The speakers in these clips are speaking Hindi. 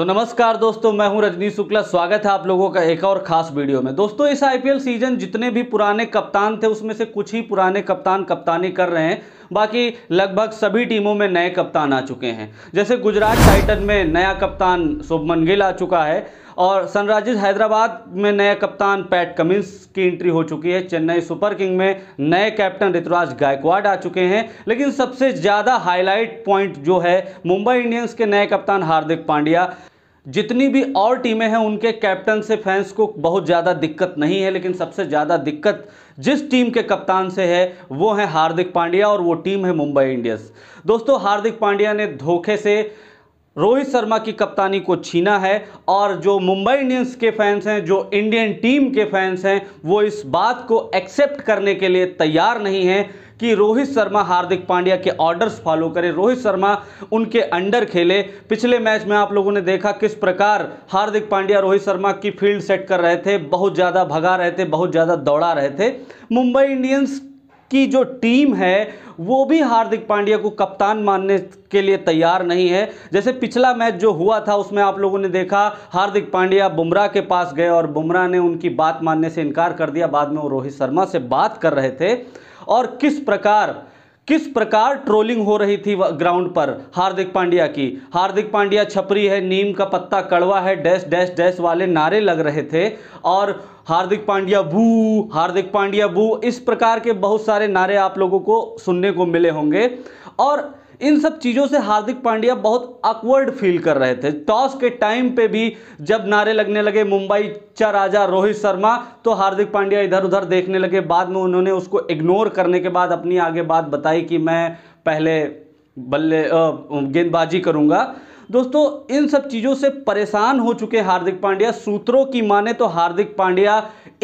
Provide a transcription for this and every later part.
तो नमस्कार दोस्तों मैं हूं रजनी शुक्ला स्वागत है आप लोगों का एक और खास वीडियो में दोस्तों इस आईपीएल सीजन जितने भी पुराने कप्तान थे उसमें से कुछ ही पुराने कप्तान कप्तानी कर रहे हैं बाकी लगभग सभी टीमों में नए कप्तान आ चुके हैं जैसे गुजरात टाइटन में नया कप्तान शुभमन गिल आ चुका है और सनराइजर्स हैदराबाद में नया कप्तान पैट कमिंस की एंट्री हो चुकी है चेन्नई सुपर किंग में नए कैप्टन ऋतुराज गायकवाड आ चुके हैं लेकिन सबसे ज़्यादा हाईलाइट पॉइंट जो है मुंबई इंडियंस के नए कप्तान हार्दिक पांड्या जितनी भी और टीमें हैं उनके कैप्टन से फैंस को बहुत ज़्यादा दिक्कत नहीं है लेकिन सबसे ज़्यादा दिक्कत जिस टीम के कप्तान से है वो है हार्दिक पांड्या और वो टीम है मुंबई इंडियंस दोस्तों हार्दिक पांड्या ने धोखे से रोहित शर्मा की कप्तानी को छीना है और जो मुंबई इंडियंस के फैंस हैं जो इंडियन टीम के फैंस हैं वो इस बात को एक्सेप्ट करने के लिए तैयार नहीं हैं कि रोहित शर्मा हार्दिक पांड्या के ऑर्डर्स फॉलो करें रोहित शर्मा उनके अंडर खेले पिछले मैच में आप लोगों ने देखा किस प्रकार हार्दिक पांड्या रोहित शर्मा की फील्ड सेट कर रहे थे बहुत ज़्यादा भगा रहे थे बहुत ज़्यादा दौड़ा रहे थे मुंबई इंडियंस की जो टीम है वो भी हार्दिक पांड्या को कप्तान मानने के लिए तैयार नहीं है जैसे पिछला मैच जो हुआ था उसमें आप लोगों ने देखा हार्दिक पांड्या बुमराह के पास गए और बुमराह ने उनकी बात मानने से इनकार कर दिया बाद में वो रोहित शर्मा से बात कर रहे थे और किस प्रकार किस प्रकार ट्रोलिंग हो रही थी ग्राउंड पर हार्दिक पांड्या की हार्दिक पांड्या छपरी है नीम का पत्ता कड़वा है डैश डैश डैश वाले नारे लग रहे थे और हार्दिक पांड्या बू हार्दिक पांड्या बू इस प्रकार के बहुत सारे नारे आप लोगों को सुनने को मिले होंगे और इन सब चीज़ों से हार्दिक पांड्या बहुत अकवर्ड फील कर रहे थे टॉस के टाइम पे भी जब नारे लगने लगे मुंबई चा राजा रोहित शर्मा तो हार्दिक पांड्या इधर उधर देखने लगे बाद में उन्होंने उसको इग्नोर करने के बाद अपनी आगे बात बताई कि मैं पहले बल्ले गेंदबाजी करूँगा दोस्तों इन सब चीज़ों से परेशान हो चुके हार्दिक पांड्या सूत्रों की माने तो हार्दिक पांड्या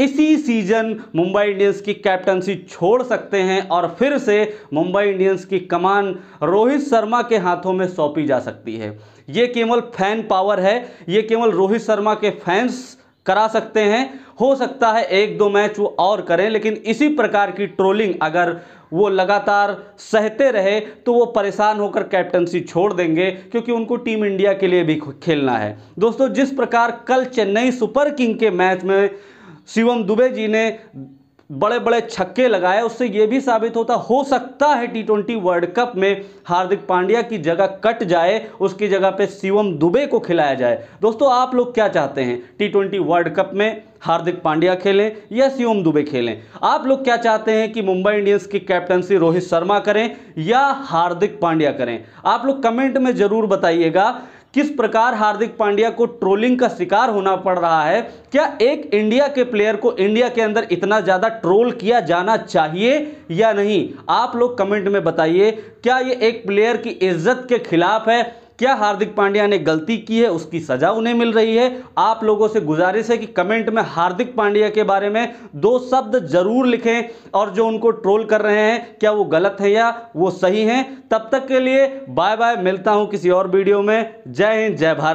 इसी सीजन मुंबई इंडियंस की कैप्टनसी छोड़ सकते हैं और फिर से मुंबई इंडियंस की कमान रोहित शर्मा के हाथों में सौंपी जा सकती है ये केवल फैन पावर है ये केवल रोहित शर्मा के फैंस करा सकते हैं हो सकता है एक दो मैच वो और करें लेकिन इसी प्रकार की ट्रोलिंग अगर वो लगातार सहते रहे तो वो परेशान होकर कैप्टनसी छोड़ देंगे क्योंकि उनको टीम इंडिया के लिए भी खेलना है दोस्तों जिस प्रकार कल चेन्नई सुपर किंग के मैच में शिवम दुबे जी ने बड़े बड़े छक्के लगाए उससे ये भी साबित होता हो सकता है टी ट्वेंटी वर्ल्ड कप में हार्दिक पांड्या की जगह कट जाए उसकी जगह पे शिवम दुबे को खिलाया जाए दोस्तों आप लोग क्या चाहते हैं टी ट्वेंटी वर्ल्ड कप में हार्दिक पांड्या खेलें या शिवम दुबे खेलें आप लोग क्या चाहते हैं कि मुंबई इंडियंस की कैप्टनसी रोहित शर्मा करें या हार्दिक पांड्या करें आप लोग कमेंट में जरूर बताइएगा किस प्रकार हार्दिक पांड्या को ट्रोलिंग का शिकार होना पड़ रहा है क्या एक इंडिया के प्लेयर को इंडिया के अंदर इतना ज़्यादा ट्रोल किया जाना चाहिए या नहीं आप लोग कमेंट में बताइए क्या ये एक प्लेयर की इज्जत के खिलाफ है क्या हार्दिक पांड्या ने गलती की है उसकी सज़ा उन्हें मिल रही है आप लोगों से गुजारिश है कि कमेंट में हार्दिक पांड्या के बारे में दो शब्द जरूर लिखें और जो उनको ट्रोल कर रहे हैं क्या वो गलत है या वो सही हैं तब तक के लिए बाय बाय मिलता हूँ किसी और वीडियो में जय हिंद जय भारत